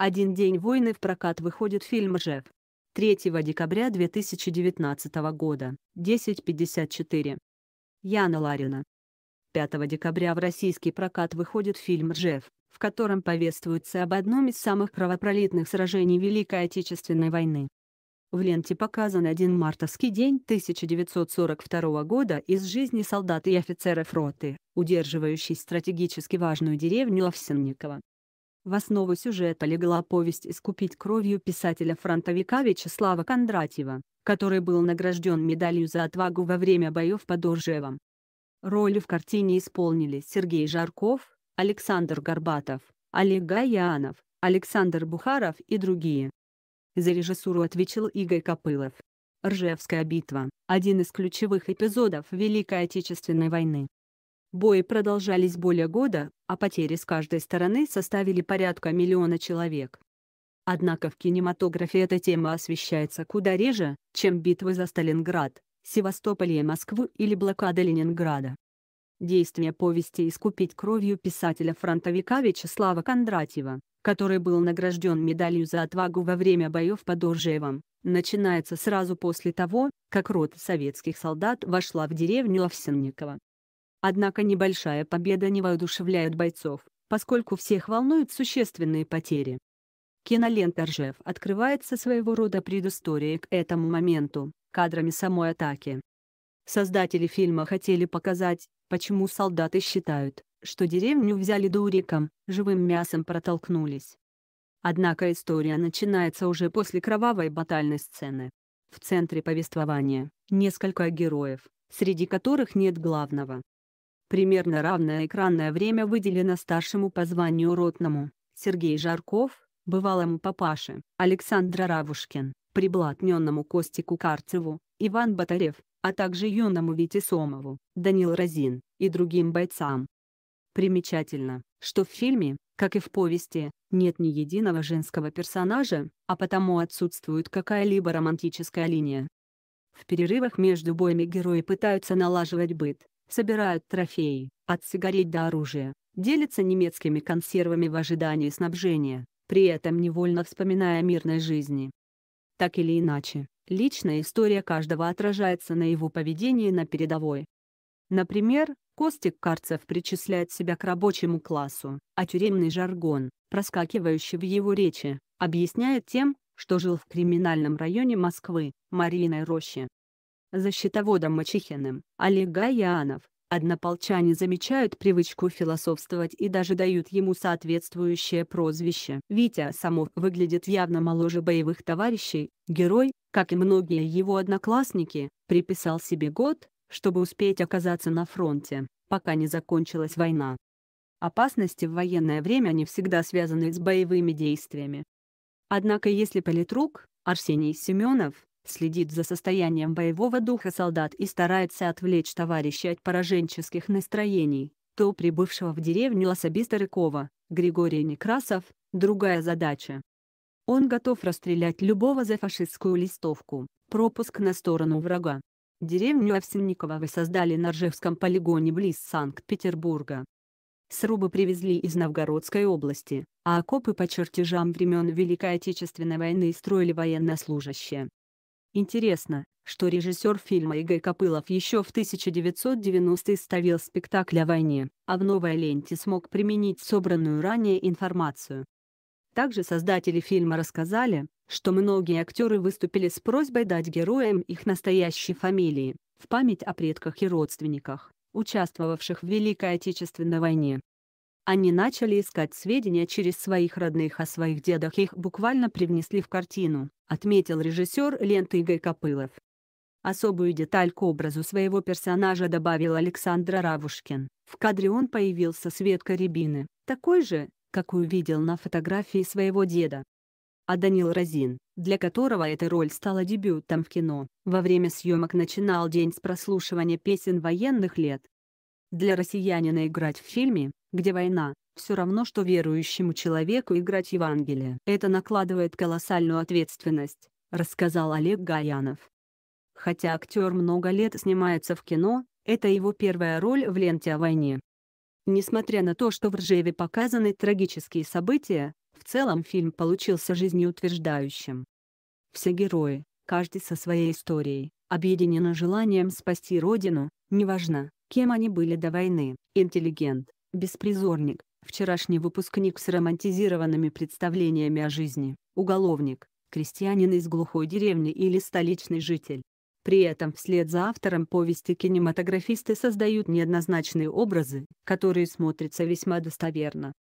Один день войны в прокат выходит фильм ЖЕФ. 3 декабря 2019 года, 10.54. Яна Ларина. 5 декабря в российский прокат выходит фильм ЖЕФ, в котором повествуется об одном из самых кровопролитных сражений Великой Отечественной войны. В ленте показан один мартовский день 1942 года из жизни солдат и офицеров роты, удерживающей стратегически важную деревню Ловсенникова, в основу сюжета легла повесть «Искупить кровью» писателя-фронтовика Вячеслава Кондратьева, который был награжден медалью за отвагу во время боев под Оржевом. Роли в картине исполнили Сергей Жарков, Александр Горбатов, Олег Гаянов, Александр Бухаров и другие. За режиссуру отвечал Игорь Копылов. Ржевская битва – один из ключевых эпизодов Великой Отечественной войны. Бои продолжались более года, а потери с каждой стороны составили порядка миллиона человек. Однако в кинематографе эта тема освещается куда реже, чем битвы за Сталинград, Севастополь и Москву или блокада Ленинграда. Действие повести «Искупить кровью» писателя-фронтовика Вячеслава Кондратьева, который был награжден медалью за отвагу во время боев под Оржевом, начинается сразу после того, как рота советских солдат вошла в деревню Овсенникова. Однако небольшая победа не воодушевляет бойцов, поскольку всех волнуют существенные потери. Кинолента «Ржев» открывается своего рода предысторией к этому моменту, кадрами самой атаки. Создатели фильма хотели показать, почему солдаты считают, что деревню взяли дуриком, живым мясом протолкнулись. Однако история начинается уже после кровавой батальной сцены. В центре повествования – несколько героев, среди которых нет главного, Примерно равное экранное время выделено старшему по званию ротному, Сергей Жарков, бывалому папаше, Александр Равушкин, приблатненному Костику Карцеву, Иван Батарев, а также юному Вите Сомову, Данил Розин и другим бойцам. Примечательно, что в фильме, как и в повести, нет ни единого женского персонажа, а потому отсутствует какая-либо романтическая линия. В перерывах между боями герои пытаются налаживать быт, собирают трофеи, от сигарет до оружия, делятся немецкими консервами в ожидании снабжения, при этом невольно вспоминая мирной жизни. Так или иначе, личная история каждого отражается на его поведении на передовой. Например, Костик Карцев причисляет себя к рабочему классу, а тюремный жаргон, проскакивающий в его речи, объясняет тем, что жил в криминальном районе Москвы, Мариной Роще за счетоводом Мачехиным, Олег Гаянов. Однополчане замечают привычку философствовать и даже дают ему соответствующее прозвище. Витя Самов выглядит явно моложе боевых товарищей, герой, как и многие его одноклассники, приписал себе год, чтобы успеть оказаться на фронте, пока не закончилась война. Опасности в военное время не всегда связаны с боевыми действиями. Однако если политрук, Арсений Семенов, следит за состоянием боевого духа солдат и старается отвлечь товарища от пораженческих настроений, то прибывшего в деревню особиста Рыкова, Григория Некрасов, другая задача. Он готов расстрелять любого за фашистскую листовку, пропуск на сторону врага. Деревню Овсенникова вы создали на Ржевском полигоне близ Санкт-Петербурга. Срубы привезли из Новгородской области, а окопы по чертежам времен Великой Отечественной войны строили военнослужащие. Интересно, что режиссер фильма Игорь Копылов еще в 1990-е ставил спектакль о войне, а в новой ленте смог применить собранную ранее информацию. Также создатели фильма рассказали, что многие актеры выступили с просьбой дать героям их настоящие фамилии, в память о предках и родственниках, участвовавших в Великой Отечественной войне. Они начали искать сведения через своих родных о своих дедах, их буквально привнесли в картину, отметил режиссер ленты Игорь Копылов. Особую деталь к образу своего персонажа добавил Александр Равушкин. В кадре он появился с веткой рябины, такой же, какую видел на фотографии своего деда. А Данил Розин, для которого эта роль стала дебютом в кино, во время съемок начинал день с прослушивания песен военных лет. Для россиянина играть в фильме где война, все равно что верующему человеку играть Евангелие. Это накладывает колоссальную ответственность, рассказал Олег Гаянов. Хотя актер много лет снимается в кино, это его первая роль в ленте о войне. Несмотря на то, что в Ржеве показаны трагические события, в целом фильм получился жизнеутверждающим. Все герои, каждый со своей историей, объединены желанием спасти родину, неважно, кем они были до войны, интеллигент, Беспризорник, вчерашний выпускник с романтизированными представлениями о жизни, уголовник, крестьянин из глухой деревни или столичный житель. При этом вслед за автором повести кинематографисты создают неоднозначные образы, которые смотрятся весьма достоверно.